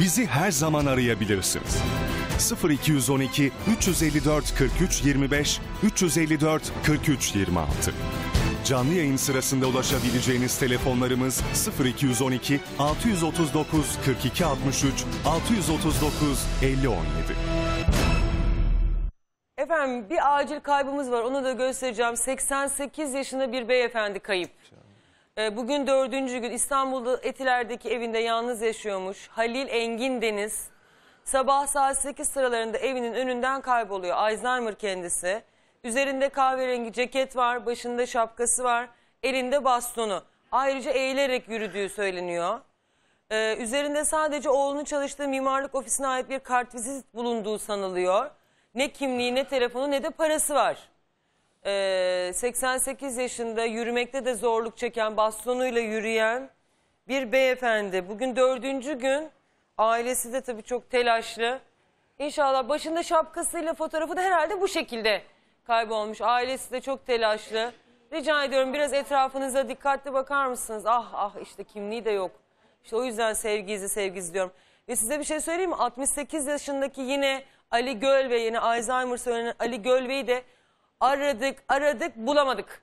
Bizi her zaman arayabilirsiniz. 0212 354 43 25 354 43 26 Canlı yayın sırasında ulaşabileceğiniz telefonlarımız 0212 639 42 63 639 50 17. Efendim bir acil kaybımız var onu da göstereceğim. 88 yaşında bir beyefendi kayıp. Ee, bugün dördüncü gün İstanbul'da Etiler'deki evinde yalnız yaşıyormuş. Halil Engin Deniz sabah saat 8 sıralarında evinin önünden kayboluyor. Alzheimer kendisi. Üzerinde kahverengi ceket var, başında şapkası var, elinde bastonu. Ayrıca eğilerek yürüdüğü söyleniyor. Ee, üzerinde sadece oğlunun çalıştığı mimarlık ofisine ait bir kartvizit bulunduğu sanılıyor. Ne kimliği ne telefonu ne de parası var e, ee, 88 yaşında yürümekte de zorluk çeken bastonuyla yürüyen bir beyefendi. Bugün dördüncü gün ailesi de tabii çok telaşlı. İnşallah başında şapkasıyla fotoğrafı da herhalde bu şekilde kaybolmuş. Ailesi de çok telaşlı. Rica ediyorum biraz etrafınıza dikkatli bakar mısınız? Ah ah işte kimliği de yok. İşte o yüzden sevgi izi diyorum. Ve size bir şey söyleyeyim mi? 68 yaşındaki yine Ali Gölve yine Alzheimer söylenen Ali Gölve'yi de Aradık, aradık, bulamadık.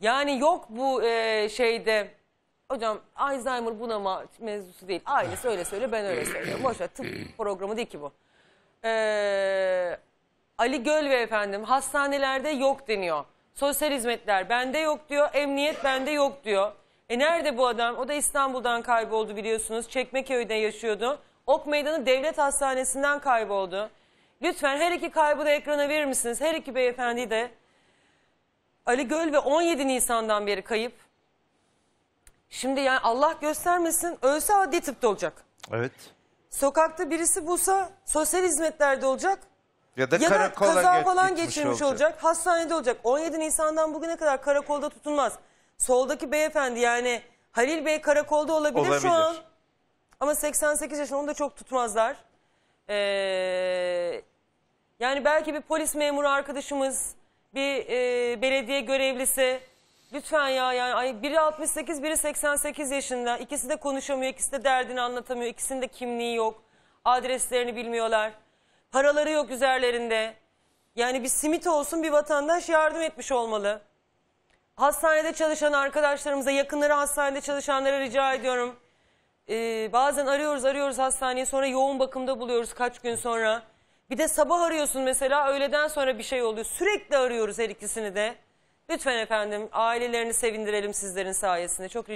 Yani yok bu e, şeyde... Hocam Alzheimer bunama mevzusu değil. Ailesi öyle söyle, ben öyle söylüyorum. Boş tıp programı değil ki bu. Ee, Ali Göl ve efendim hastanelerde yok deniyor. Sosyal hizmetler bende yok diyor, emniyet bende yok diyor. E nerede bu adam? O da İstanbul'dan kayboldu biliyorsunuz. Çekmeköy'de yaşıyordu. Ok Meydanı Devlet Hastanesi'nden kayboldu. Lütfen her iki kaybı da ekrana verir misiniz? Her iki beyefendi de Ali Göl ve 17 Nisan'dan beri kayıp. Şimdi yani Allah göstermesin ölse adli tıpta olacak. Evet. Sokakta birisi bulsa sosyal hizmetlerde olacak. Ya da, ya da kaza falan geçirmiş olacak. olacak. Hastanede olacak. 17 Nisan'dan bugüne kadar karakolda tutulmaz. Soldaki beyefendi yani Halil Bey karakolda olabilir, olabilir. şu an. Ama 88 yaşında onu da çok tutmazlar. Ee, yani belki bir polis memuru arkadaşımız, bir e, belediye görevlisi. Lütfen ya yani biri 68 biri 88 yaşında. İkisi de konuşamıyor, ikisi de derdini anlatamıyor. İkisinin de kimliği yok. Adreslerini bilmiyorlar. Paraları yok üzerlerinde. Yani bir simit olsun bir vatandaş yardım etmiş olmalı. Hastanede çalışan arkadaşlarımıza, yakınları hastanede çalışanlara rica ediyorum. Ee, bazen arıyoruz arıyoruz hastaneye sonra yoğun bakımda buluyoruz kaç gün sonra. Bir de sabah arıyorsun mesela öğleden sonra bir şey oluyor. Sürekli arıyoruz her ikisini de. Lütfen efendim ailelerini sevindirelim sizlerin sayesinde. Çok